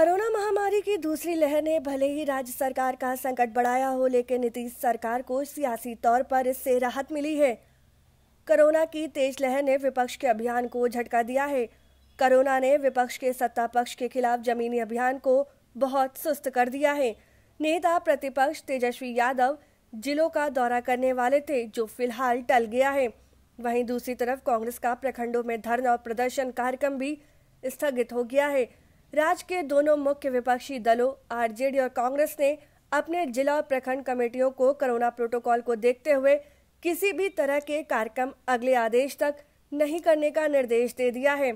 corona महामारी की दूसरी लहर ने भले ही राज्य सरकार का संकट बढ़ाया हो लेकिन नीतीश सरकार को सियासी तौर पर इससे राहत मिली है कोरोना की तेज लहर ने विपक्ष के अभियान को झटका दिया है कोरोना ने विपक्ष के सत्ता पक्ष के खिलाफ जमीनी अभियान को बहुत सुस्त कर दिया है नेता प्रतिपक्ष तेजस्वी यादव जिलों का दौरा करने वाले थे जो फिलहाल टल गया है वहीं दूसरी तरफ कांग्रेस का प्रखंडों में धरना और प्रदर्शन कार्यक्रम भी स्थगित हो गया है राज्य के दोनों मुख्य विपक्षी दलों आरजेडी और कांग्रेस ने अपने जिला और प्रखंड कमेटियों को कोरोना प्रोटोकॉल को देखते हुए किसी भी तरह के कार्यक्रम अगले आदेश तक नहीं करने का निर्देश दे दिया है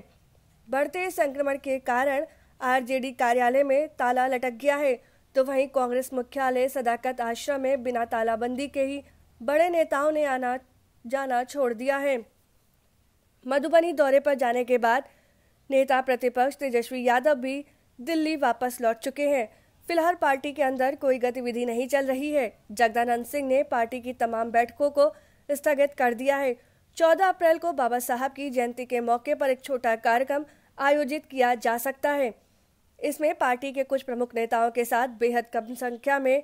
बढ़ते संक्रमण के कारण आरजेडी कार्यालय में ताला लटक गया है तो वहीं कांग्रेस मुख्यालय सदाकत आश्रम में बिना तालाबंदी के ही बड़े नेताओं ने आना जाना छोड़ दिया है मधुबनी दौरे पर जाने के बाद नेता प्रतिपक्ष तेजस्वी यादव भी दिल्ली वापस लौट चुके हैं फिलहाल पार्टी के अंदर कोई गतिविधि नहीं चल रही है जगदानंद सिंह ने पार्टी की तमाम बैठकों को स्थगित कर दिया है 14 अप्रैल को बाबा साहब की जयंती के मौके पर एक छोटा कार्यक्रम आयोजित किया जा सकता है इसमें पार्टी के कुछ प्रमुख नेताओं के साथ बेहद कम संख्या में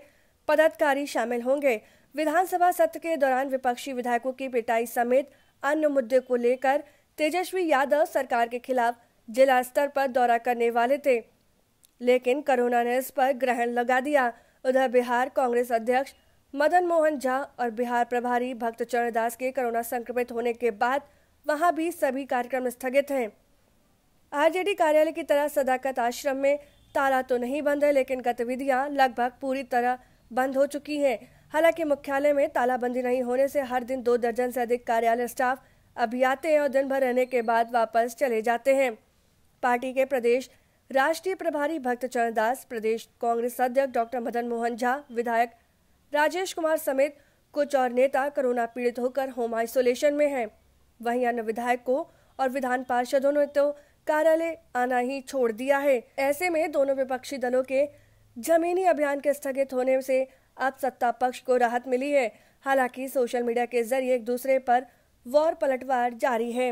पदाधिकारी शामिल होंगे विधानसभा सत्र के दौरान विपक्षी विधायकों की पिटाई समेत अन्य मुद्दे को लेकर तेजस्वी यादव सरकार के खिलाफ जिला स्तर पर दौरा करने वाले थे लेकिन कोरोना ने इस पर ग्रहण लगा दिया उधर बिहार कांग्रेस अध्यक्ष मदन मोहन झा और बिहार प्रभारी भक्त चरण दास के कोरोना संक्रमित होने के बाद वहां भी सभी कार्यक्रम स्थगित हैं आरजेडी कार्यालय की तरह सदाकत आश्रम में ताला तो नहीं बंद है लेकिन गतिविधियां लगभग पूरी तरह बंद हो चुकी हैं हालांकि मुख्यालय में तालाबंदी नहीं होने से हर दिन दो दर्जन से अधिक कार्यालय स्टाफ अभी आते हैं और दिन भर रहने के बाद वापस चले जाते हैं पार्टी के प्रदेश राष्ट्रीय प्रभारी भक्त चरण दास प्रदेश कांग्रेस अध्यक्ष डॉक्टर मदन मोहन झा विधायक राजेश कुमार समेत कुछ और नेता कोरोना पीड़ित होकर होम आइसोलेशन में हैं वहीं अन्य विधायक को और विधान पार्षदों ने तो कार्यालय आना ही छोड़ दिया है ऐसे में दोनों विपक्षी दलों के जमीनी अभियान के स्थगित होने से अब सत्ता पक्ष को राहत मिली है हालांकि सोशल मीडिया के जरिए एक दूसरे पर वॉर पलटवार जारी है